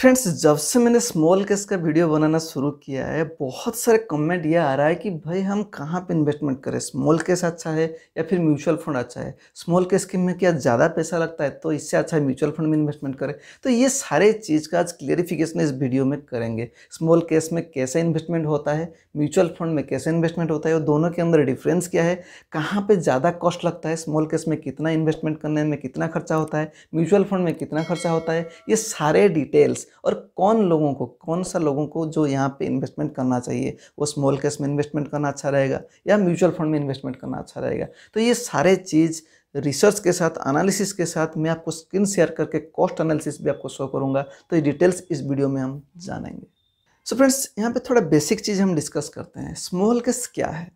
friends जब से मैंने स्मॉल केस का वीडियो बनाना शुरू किया है बहुत सारे कमेंट ये आ रहा है कि भाई हम कहाँ पे इन्वेस्टमेंट करें स्मॉल केस अच्छा है या फिर म्यूचुअल फंड अच्छा है स्मॉल केस के में क्या ज़्यादा पैसा लगता है तो इससे अच्छा है म्यूचुअल फंड में इन्वेस्टमेंट करें तो ये सारे चीज़ का आज क्लियरिफिकेशन इस वीडियो में करेंगे स्मॉल केस में कैसे इन्वेस्टमेंट होता है म्यूचुअल फंड में कैसे इन्वेस्टमेंट होता है और दोनों के अंदर डिफरेंस क्या है कहाँ पर ज़्यादा कॉस्ट लगता है स्मॉल केस में कितना इन्वेस्टमेंट करने में कितना खर्चा होता है म्यूचुअल फंड में कितना खर्चा होता है ये सारे डिटेल्स और कौन लोगों को कौन सा लोगों को जो यहाँ पे इन्वेस्टमेंट करना चाहिए वो स्मॉल कैश में इन्वेस्टमेंट करना अच्छा रहेगा या म्यूचुअल फंड में इन्वेस्टमेंट करना अच्छा रहेगा तो ये सारे चीज़ रिसर्च के साथ एनालिसिस के साथ मैं आपको स्क्रीन शेयर करके कॉस्ट एनालिसिस भी आपको शो करूँगा तो ये डिटेल्स इस वीडियो में हम जानेंगे सो फ्रेंड्स यहाँ पर थोड़ा बेसिक चीज़ हम डिस्कस करते हैं स्मॉल केस क्या है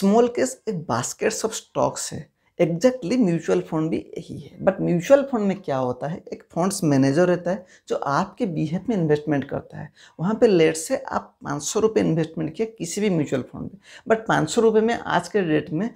स्मॉल केस एक बास्केट्स ऑफ स्टॉक्स है एग्जैक्टली म्यूचुअल फंड भी यही है बट म्यूचुअल फंड में क्या होता है एक फंड्स मैनेजर रहता है जो आपके बिहेव में इन्वेस्टमेंट करता है वहाँ पे लेट से आप पाँच सौ रुपये इन्वेस्टमेंट किया किसी भी म्यूचुअल फंड में बट पाँच सौ रुपये में आज के डेट में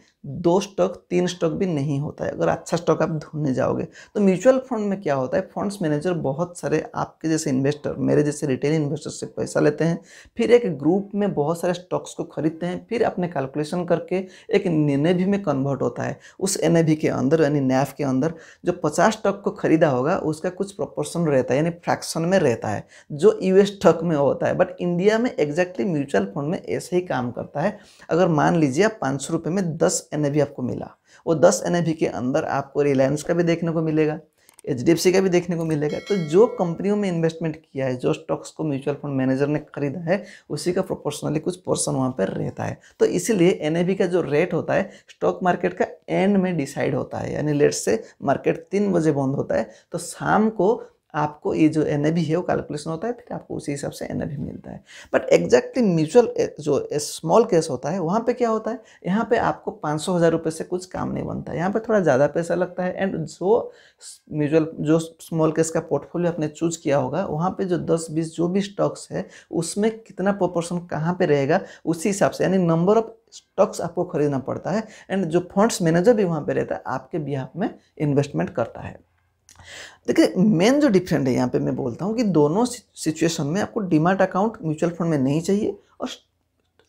दो स्टॉक तीन स्टॉक भी नहीं होता है अगर अच्छा स्टॉक आप ढूंढने जाओगे तो म्यूचुअल फंड में क्या होता है फंड्स मैनेजर बहुत सारे आपके जैसे इन्वेस्टर मेरे जैसे रिटेल इन्वेस्टर से पैसा लेते हैं फिर एक ग्रुप में बहुत सारे स्टॉक्स को खरीदते हैं फिर अपने कैलकुलेशन करके एक निर्णय भी में कन्वर्ट होता है उस एन के अंदर यानी नैफ के अंदर जो पचास स्टॉक को खरीदा होगा उसका कुछ प्रोपोर्शन रहता है यानी फ्रैक्शन में रहता है जो यूएस स्टॉक में होता है बट इंडिया में एग्जैक्टली म्यूचुअल फंड में ऐसे ही काम करता है अगर मान लीजिए आप पाँच सौ में दस एन आपको मिला वो दस एन के अंदर आपको रिलायंस का भी देखने को मिलेगा एच का भी देखने को मिलेगा तो जो कंपनियों में इन्वेस्टमेंट किया है जो स्टॉक्स को म्यूचुअल फंड मैनेजर ने खरीदा है उसी का प्रोपोर्शनली कुछ पोर्सन वहाँ पर रहता है तो इसीलिए एन का जो रेट होता है स्टॉक मार्केट का एंड में डिसाइड होता है यानी लेट से मार्केट तीन बजे बंद होता है तो शाम को आपको ये जो एन है वो कैलकुलेशन होता है फिर आपको उसी हिसाब से एन मिलता है बट एग्जैक्टली म्यूचुअल जो स्मॉल केस होता है वहाँ पे क्या होता है यहाँ पे आपको पाँच सौ हज़ार रुपये से कुछ काम नहीं बनता है यहाँ पे थोड़ा ज़्यादा पैसा लगता है एंड जो म्यूचुअल जो स्मॉल केस का पोर्टफोलियो आपने चूज किया होगा वहाँ पर जो दस बीस जो भी स्टॉक्स है उसमें कितना प्रोपोर्शन कहाँ पर रहेगा उसी हिसाब से यानी नंबर ऑफ स्टॉक्स आपको खरीदना पड़ता है एंड जो फंड्स मैनेजर भी वहाँ पर रहता है आपके बिहाफ में इन्वेस्टमेंट करता है देखिए मेन जो डिफरेंट है यहाँ पे मैं बोलता हूँ कि दोनों सिचुएशन में आपको डिमांड अकाउंट म्यूचुअल फंड में नहीं चाहिए और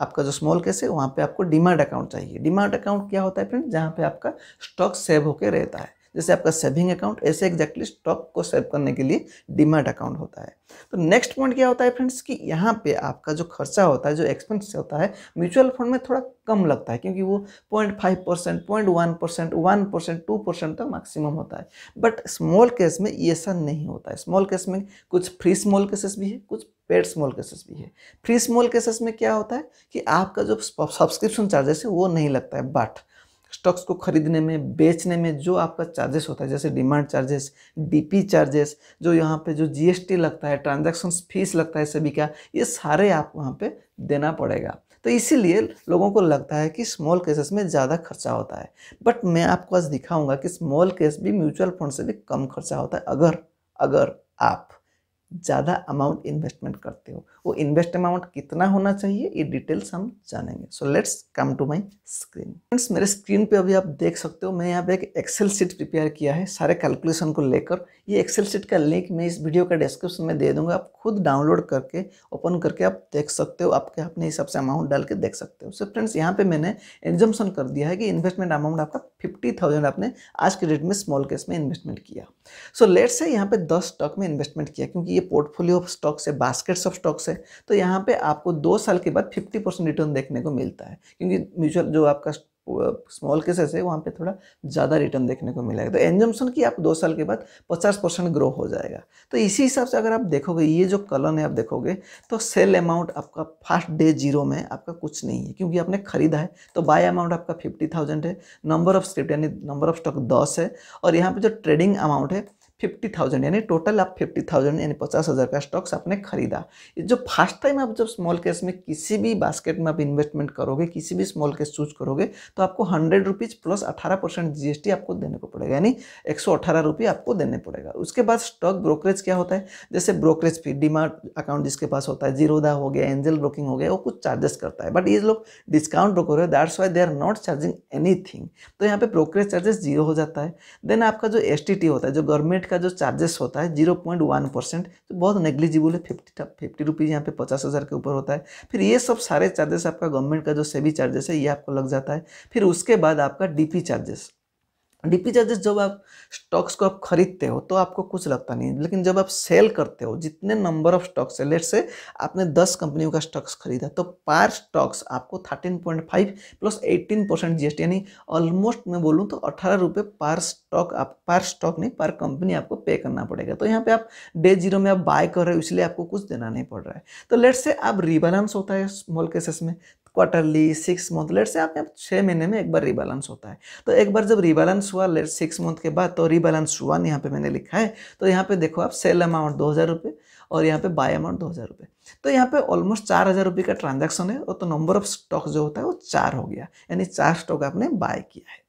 आपका जो स्मॉल केस है वहाँ पे आपको डिमांड अकाउंट चाहिए डिमांड अकाउंट क्या होता है फ्रेंड जहाँ पे आपका स्टॉक सेव होकर रहता है जैसे आपका सेविंग अकाउंट ऐसे एग्जैक्टली स्टॉक को सेव करने के लिए डिमांड अकाउंट होता है तो नेक्स्ट पॉइंट क्या होता है फ्रेंड्स कि यहाँ पे आपका जो खर्चा होता है जो एक्सपेंस होता है म्यूचुअल फंड में थोड़ा कम लगता है क्योंकि वो point five percent point one percent one percent two percent तक मैक्सिमम होता है बट स्मॉल केस में ऐसा नहीं होता है स्मॉल केस में कुछ फ्री स्मॉल केसेस भी है कुछ पेड स्मॉल केसेस भी है फ्री स्मॉल केसेस में क्या होता है कि आपका जो सब्सक्रिप्शन चार्जेस है वो नहीं लगता है बट स्टॉक्स को खरीदने में बेचने में जो आपका चार्जेस होता है जैसे डिमांड चार्जेस डीपी चार्जेस जो यहाँ पे जो जीएसटी लगता है ट्रांजैक्शन फीस लगता है सभी का ये सारे आप वहाँ पे देना पड़ेगा तो इसीलिए लोगों को लगता है कि स्मॉल केसेस में ज़्यादा खर्चा होता है बट मैं आपको आज दिखाऊंगा कि स्मॉल केस भी म्यूचुअल फंड से भी कम खर्चा होता है अगर अगर आप ज़्यादा अमाउंट इन्वेस्टमेंट करते हो वो इन्वेस्ट अमाउंट कितना होना चाहिए ये डिटेल्स हम जानेंगे so let's come to my screen friends मेरे स्क्रीन पे अभी आप देख सकते हो मैं यहाँ पे एक एक्सेल सीट प्रिपेयर किया है सारे कैलकुलेशन को लेकर ये एक्सेल सीट का लिंक मैं इस वीडियो का डिस्क्रिप्शन में दे दूंगा आप खुद डाउनलोड करके ओपन करके आप देख सकते हो आपके अपने हिसाब से अमाउंट डाल के देख सकते हो सो फ्रेंड्स यहाँ पर मैंने एग्जम्पन कर दिया है कि इन्वेस्टमेंट अमाउंट आपका फिफ्टी आपने आज के डेट में स्मॉल केस में इन्वेस्टमेंट किया सो लेट्स है यहाँ पर दस स्टॉक में इन्वेस्टमेंट किया क्योंकि ये पोर्टफोलियो ऑफ स्टॉक्स है बास्केट्स ऑफ स्टॉक्स है तो यहाँ पे आपको दो साल के बाद 50 परसेंट रिटर्न देखने को मिलता है क्योंकि म्यूचुअल जो आपका स्मॉल केसेस है वहाँ पे थोड़ा ज़्यादा रिटर्न देखने को मिलेगा तो एनजम्सन की आप दो साल के बाद 50 परसेंट ग्रो हो जाएगा तो इसी हिसाब से अगर आप देखोगे ये जो कलन है आप देखोगे तो सेल अमाउंट आपका फर्स्ट डे जीरो में आपका कुछ नहीं है क्योंकि आपने खरीदा है तो बाय अमाउंट आपका फिफ्टी है नंबर ऑफ स्क्रिप्ट यानी नंबर ऑफ स्टॉक दस है और यहाँ पर जो ट्रेडिंग अमाउंट है फिफ्टी थाउजेंड यानी टोटल आप फिफ्टी थाउजेंड यानी पचास हज़ार का स्टॉक्स आपने खरीदा जो फर्स्ट टाइम आप जब स्मॉल कैश में किसी भी बास्केट में आप इन्वेस्टमेंट करोगे किसी भी स्मॉल कैश चूज करोगे तो आपको हंड्रेड रुपीज़ प्लस अठारह परसेंट जी आपको देने को पड़ेगा यानी एक सौ अठारह रुपये आपको देने पड़ेगा उसके बाद स्टॉक ब्रोकरेज क्या होता है जैसे ब्रोकरेज फी डिमार्ट अकाउंट जिसके पास होता है जीरोदा हो गया एंजल ब्रोकिंग हो गया वो कुछ चार्जेस करता है बट ये लोग डिस्काउंट ब्रोकर है that's why they are not charging any तो यहाँ पर ब्रोकरेज चार्जेस जीरो हो जाता है देन आपका जो एस होता है जो गवर्नमेंट का जो चार्जेस होता है जीरो पॉइंट वन परसेंट तो बहुत नेग्लिजिबल है फिफ्टी फिफ्टी रुपीज़ यहाँ पे पचास हज़ार के ऊपर होता है फिर ये सब सारे चार्जेस आपका गवर्नमेंट का जो सेवी चार्जेस है ये आपको लग जाता है फिर उसके बाद आपका डीपी चार्जेस डीपी चार्जेस जब आप स्टॉक्स को आप खरीदते हो तो आपको कुछ लगता नहीं लेकिन जब आप सेल करते हो जितने नंबर ऑफ स्टॉक्स है लेट से आपने 10 कंपनियों का स्टॉक्स खरीदा तो पार स्टॉक्स आपको 13.5 प्लस 18 परसेंट जी यानी ऑलमोस्ट मैं बोलूँ तो अठारह रुपये पार स्टॉक आप पार स्टॉक नहीं पार कंपनी आपको पे करना पड़ेगा तो यहाँ पर आप डे जीरो में आप बाय कर रहे हो इसलिए आपको कुछ देना नहीं पड़ रहा है तो लेट से आप रिबैलेंस होता है स्मॉल केसेस में quarterly six month let's say आपके छः महीने में एक बार रिबैलेंस होता है तो एक बार जब रिबैलेंस हुआ लेट सिक्स मंथ के बाद तो रिबैलेंस वन यहाँ पे मैंने लिखा है तो यहाँ पे देखो आप सेल अमाउंट दो हज़ार रुपये और यहाँ पे बाय अमाउंट दो हज़ार रुपये तो यहाँ पे ऑलमोस्ट चार हज़ार रुपये का ट्रांजेक्शन है और तो नंबर ऑफ स्टॉक जो होता है वो चार हो गया यानी चार स्टॉक आपने बाय किया है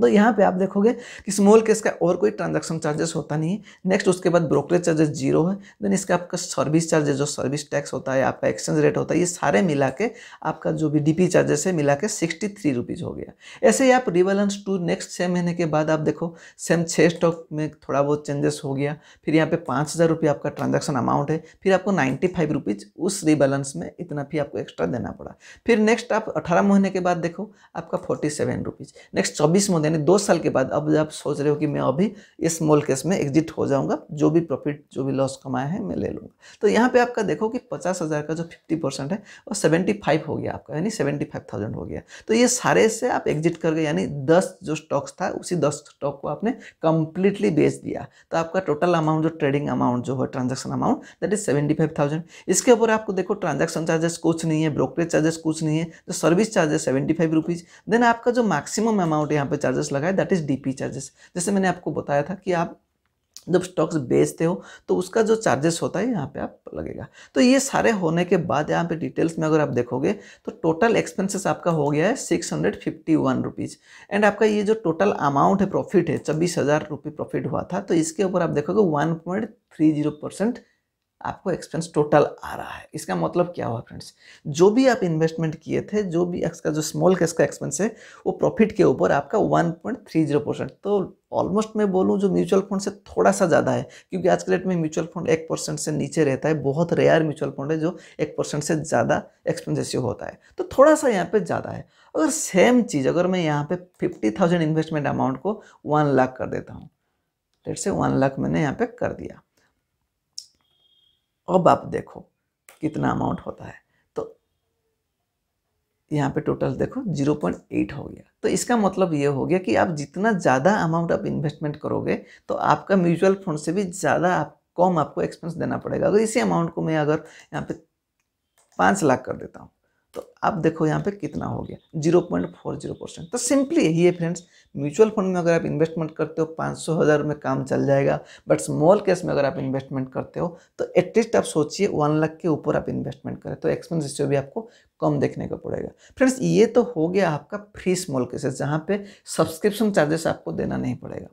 तो यहाँ पे आप देखोगे कि स्मॉल केस का और कोई ट्रांजैक्शन चार्जेस होता नहीं है नेक्स्ट उसके बाद ब्रोकरेज चार्जेस जीरो है देन इसका आपका सर्विस चार्जेस जो सर्विस टैक्स होता है आपका एक्सचेंज रेट होता है ये सारे मिला के आपका जो भी डीपी चार्जेस है मिला के सिक्सटी थ्री रुपीज़ हो गया ऐसे ही आप रिबैलेंस टू नेक्स्ट छः महीने के बाद आप देखो सेम छः स्टॉक में थोड़ा बहुत चेंजेस हो गया फिर यहाँ पे पाँच हज़ार रुपये आपका ट्रांजेक्शन अमाउंट है फिर आपको नाइन्टी फाइव रुपीज़ उस रिबैलेंस में इतना भी आपको एक्स्ट्रा देना पड़ा फिर नेक्स्ट आप अठारह महीने के बाद देखो आपका फोर्टी सेवन रुपीज़ नेक्स्ट चौबीस बाद यानी दो साल के बाद अब आप सोच रहे हो कि मैं अभी इस स्मॉल केस में एग्जिट हो जाऊंगा जो भी प्रॉफिट जो भी लॉस कमाया है मैं ले लूँगा तो यहाँ पे आपका देखो कि पचास हज़ार का जो फिफ्टी परसेंट है वो सेवेंटी फाइव हो गया आपका यानी सेवेंटी फाइव थाउजेंड हो गया तो ये सारे से आप एग्जिट कर गए यानी दस जो स्टॉक्स था उसी दस स्टॉक को आपने कंप्लीटली बेच दिया तो आपका टोटल अमाउंट जो ट्रेडिंग अमाउंट जो है transaction amount that is seventy five thousand इसके ऊपर आपको देखो ट्रांजेक्शन चार्जेस कुछ नहीं है ब्रोकरेज चार्जेस कुछ नहीं है जो service charges seventy five rupees then आपका जो मैक्सिमम अमाउंट यहाँ पे चार्जेस लगाए दैट इज़ डीपी चार्जेस जैसे मैंने आपको बताया था कि आप जब स्टॉक्स बेचते हो तो उसका जो चार्जेस होता है यहाँ पे आप लगेगा तो ये सारे होने के बाद यहाँ पे डिटेल्स में अगर आप देखोगे तो टोटल एक्सपेंसेस आपका हो गया है six hundred fifty one rupees and आपका ये जो टोटल अमाउंट है प्रॉफिट है छब्बीस हज़ार रुपये प्रॉफिट हुआ था तो इसके ऊपर आप देखोगे one point three zero percent आपको एक्सपेंस टोटल आ रहा है इसका मतलब क्या हुआ फ्रेंड्स जो भी आप इन्वेस्टमेंट किए थे जो भी इसका जो स्मॉल केस का एक्सपेंस है वो प्रॉफिट के ऊपर आपका 1.30 परसेंट तो ऑलमोस्ट मैं बोलूँ जो म्यूचुअल फंड से थोड़ा सा ज़्यादा है क्योंकि आज के डेट में म्यूचुअल फंड एक परसेंट से नीचे रहता है बहुत रेयर म्यूचुअल फंड है जो एक परसेंट से ज़्यादा एक्सपेंसिव होता है तो थोड़ा सा यहाँ पे ज़्यादा है अगर सेम चीज़ अगर मैं यहाँ पे फिफ्टी थाउजेंड इन्वेस्टमेंट अमाउंट को वन लाख कर देता हूँ डेट से वन लाख मैंने यहाँ पे कर दिया अब आप देखो कितना अमाउंट होता है तो यहाँ पे टोटल देखो 0.8 हो गया तो इसका मतलब ये हो गया कि आप जितना ज़्यादा अमाउंट आप इन्वेस्टमेंट करोगे तो आपका म्यूचुअल फंड से भी ज़्यादा आप कम आपको एक्सपेंस देना पड़ेगा अगर इसी अमाउंट को मैं अगर यहाँ पे पाँच लाख कर देता हूँ तो अब देखो यहाँ पे कितना हो गया zero point four zero percent तो सिंपली यही है फ्रेंड्स म्यूचुअल फंड में अगर आप इन्वेस्टमेंट करते हो पाँच सौ हज़ार में काम चल जाएगा बट स्मॉल केस में अगर आप इन्वेस्टमेंट करते हो तो एटलीस्ट आप सोचिए वन लाख के ऊपर आप इन्वेस्टमेंट करें तो एक्सपेंस रिश्यो भी आपको कम देखने को पड़ेगा फ्रेंड्स ये तो हो गया आपका फ्री स्मॉल केसेस जहाँ पे सब्सक्रिप्शन चार्जेस आपको देना नहीं पड़ेगा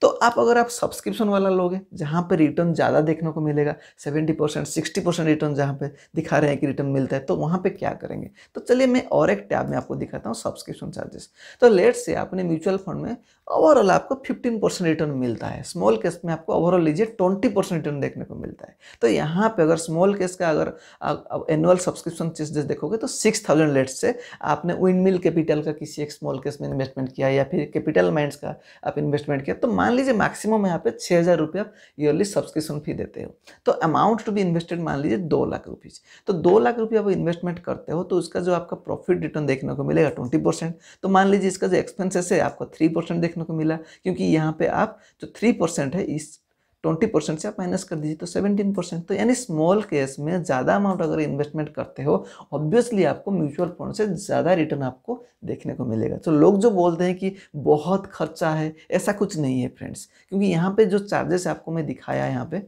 तो आप अगर आप सब्सक्रिप्शन वाला लोग हैं जहाँ पे रिटर्न ज़्यादा देखने को मिलेगा seventy percent sixty percent return जहाँ पे दिखा रहे हैं कि रिटर्न मिलता है तो वहाँ पे क्या करेंगे तो चलिए मैं और एक टैब में आपको दिखाता हूँ सब्सक्रिप्शन चार्जेस तो लेट से आपने म्यूचुअल फंड में ओवरऑल आपको 15 परसेंट रिटर्न मिलता है स्मॉल केस में आपको ओवरऑल लीजिए 20 परसेंट रिटर्न देखने को मिलता है तो यहाँ पे अगर स्मॉल केस का अगर एनुअल सब्सक्रिप्शन चीज देखोगे तो 6000 थाउजेंड लेट से आपने विंड मिल कैपिटल का किसी एक स्मॉल केस में इन्वेस्टमेंट किया या फिर कैपिटल माइंड्स का आप इन्वेस्टमेंट किया तो मान लीजिए मैक्सिमम यहाँ पे छः हज़ार ईयरली सब्सक्रिप्शन फी देते हो तो अमाउंट टू बी इन्वेस्टेड मान लीजिए दो लाख रुपीज़ तो दो लाख रुपये आप इन्वेस्टमेंट करते हो तो उसका जो आपका प्रॉफिट रिटर्न देखने को मिलेगा ट्वेंटी तो मान लीजिए इसका जो एक्सपेंसेस है आपको थ्री परसेंट देखने को मिला क्योंकि यहाँ पे आप जो थ्री परसेंट है इस ट्वेंटी परसेंट से आप माइनस कर दीजिए तो सेवेंटीन परसेंट तो यानी स्मॉल केस में ज़्यादा अमाउंट अगर इन्वेस्टमेंट करते हो ऑब्वियसली आपको म्यूचुअल फंड से ज़्यादा रिटर्न आपको देखने को मिलेगा तो लोग जो बोलते हैं कि बहुत खर्चा है ऐसा कुछ नहीं है फ्रेंड्स क्योंकि यहाँ पर जो चार्जेस आपको मैं दिखाया यहाँ पर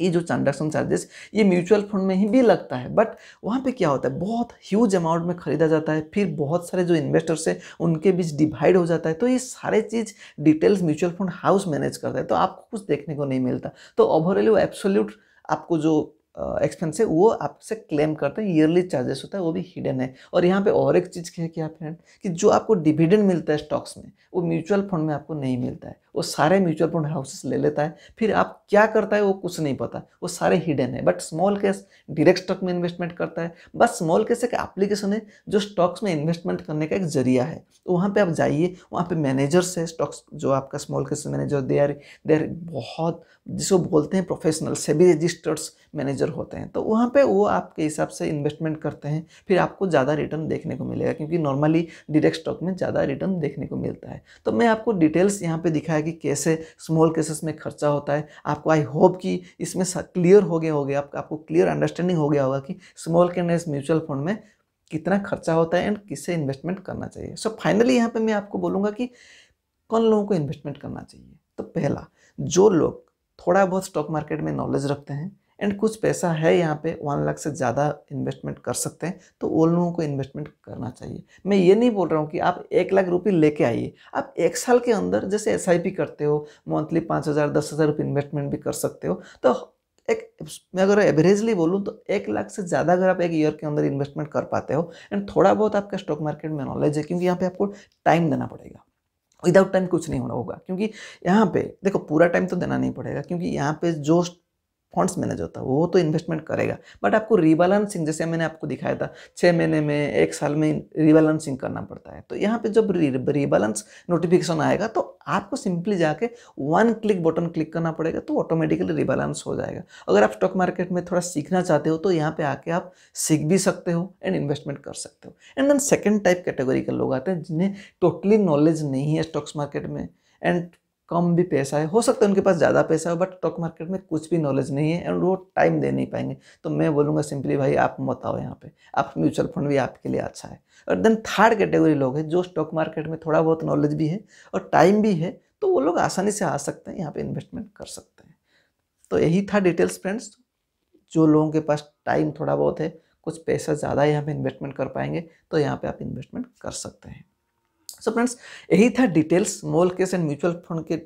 ये जो ट्रांजेक्शन चार्जेस ये म्यूचुअल फंड में ही भी लगता है बट वहाँ पे क्या होता है बहुत ह्यूज अमाउंट में खरीदा जाता है फिर बहुत सारे जो इन्वेस्टर्स हैं उनके बीच डिवाइड हो जाता है तो ये सारे चीज़ details mutual fund house manage करता है तो आपको कुछ देखने को नहीं मिलता तो ओवरऑल वो एब्सोल्यूट आपको जो एक्सपेंस है वो आपसे क्लेम करते हैं ईयरली चार्जेस होता है वो भी हिडन है और यहाँ पे और एक चीज़ है क्या फ्रेंड कि जो आपको डिविडेंड मिलता है स्टॉक्स में वो म्यूचुअल फंड में आपको नहीं मिलता है वो सारे म्यूचुअल फंड हाउसेस ले लेता है फिर आप क्या करता है वो कुछ नहीं पता वो सारे हिडन है but small case direct stock में इन्वेस्टमेंट करता है बस स्मॉल केस एक एप्लीकेशन है जो स्टॉक्स में इन्वेस्टमेंट करने का एक जरिया है तो वहाँ पर आप जाइए वहाँ पर मैनेजर्स है स्टॉक्स जो आपका small case manager they are they are बहुत जिसको बोलते हैं प्रोफेशनल सेबी रजिस्टर्स मैनेजर होते हैं तो वहाँ पे वो आपके हिसाब से इन्वेस्टमेंट करते हैं फिर आपको ज़्यादा रिटर्न देखने को मिलेगा क्योंकि नॉर्मली डायरेक्ट स्टॉक में ज़्यादा रिटर्न देखने को मिलता है तो मैं आपको डिटेल्स यहाँ पर दिखाया कि कैसे स्मॉल केसेस में खर्चा होता है आपको आई होप कि इसमें क्लियर हो गया होगा गया आपको क्लियर अंडरस्टैंडिंग हो गया होगा कि स्मॉल कैंडल्स म्यूचुअल फंड में कितना खर्चा होता है एंड किससे इन्वेस्टमेंट करना चाहिए सो फाइनली यहाँ पे मैं आपको बोलूँगा कि कौन लोगों को इन्वेस्टमेंट करना चाहिए तो पहला जो लोग थोड़ा बहुत स्टॉक मार्केट में नॉलेज रखते हैं एंड कुछ पैसा है यहाँ पे वन लाख से ज़्यादा इन्वेस्टमेंट कर सकते हैं तो वो लोगों को इन्वेस्टमेंट करना चाहिए मैं ये नहीं बोल रहा हूँ कि आप एक लाख रुपये लेके आइए आप एक साल के अंदर जैसे एस करते हो मंथली पाँच हज़ार दस हज़ार रुपये इन्वेस्टमेंट भी कर सकते हो तो एक मैं अगर एवरेजली बोलूँ तो एक लाख से ज़्यादा अगर आप एक ईयर के अंदर इन्वेस्टमेंट कर पाते हो एंड थोड़ा बहुत आपका स्टॉक मार्केट में नॉलेज है क्योंकि यहाँ पे आपको टाइम देना पड़ेगा विदाउट टाइम कुछ नहीं होना होगा क्योंकि यहाँ पे देखो पूरा टाइम तो देना नहीं पड़ेगा क्योंकि यहाँ पे जो फंड्स मैनेज होता है वो तो इन्वेस्टमेंट करेगा बट आपको रिबैलेंसिंग जैसे मैंने आपको दिखाया था छः महीने में एक साल में रिबैलेंसिंग करना पड़ता है तो यहाँ पे जब रिबैलेंस नोटिफिकेशन आएगा तो आपको सिंपली जाके वन क्लिक बटन क्लिक करना पड़ेगा तो ऑटोमेटिकली रिबैलेंस हो जाएगा अगर आप स्टॉक मार्केट में थोड़ा सीखना चाहते हो तो यहाँ पर आके आप सीख भी सकते हो एंड इन्वेस्टमेंट कर सकते हो and then second type category के लोग आते हैं जिन्हें टोटली नॉलेज नहीं है स्टॉक्स मार्केट में एंड कम भी पैसा है हो सकता है उनके पास ज़्यादा पैसा हो बट स्टॉक मार्केट में कुछ भी नॉलेज नहीं है एंड वो टाइम दे नहीं पाएंगे तो मैं बोलूँगा सिंपली भाई आप मत आओ यहाँ पे आप म्यूचुअल फंड भी आपके लिए अच्छा है और देन थर्ड कैटेगरी लोग हैं जो स्टॉक मार्केट में थोड़ा बहुत नॉलेज भी है और टाइम भी है तो वो लोग आसानी से आ सकते हैं यहाँ पर इन्वेस्टमेंट कर सकते हैं तो यही था डिटेल्स फ्रेंड्स जो लोगों के पास टाइम थोड़ा बहुत है कुछ पैसा ज़्यादा यहाँ पर इन्वेस्टमेंट कर पाएंगे तो यहाँ पर आप इन्वेस्टमेंट कर सकते हैं सो फ्रेंड्स यही था details small case and mutual fund के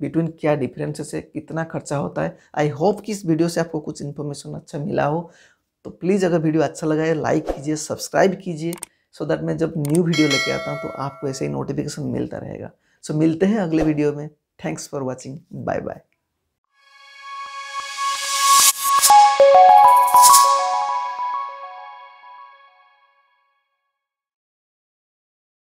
बिटवीन क्या डिफरेंसेस है कितना खर्चा होता है आई होप कि इस वीडियो से आपको कुछ इन्फॉर्मेशन अच्छा मिला हो तो प्लीज़ अगर वीडियो अच्छा लगा है लाइक कीजिए सब्सक्राइब कीजिए सो दैट मैं जब न्यू वीडियो लेके आता हूँ तो आपको ऐसे ही नोटिफिकेशन मिलता रहेगा सो so, मिलते हैं अगले वीडियो में thanks for watching bye bye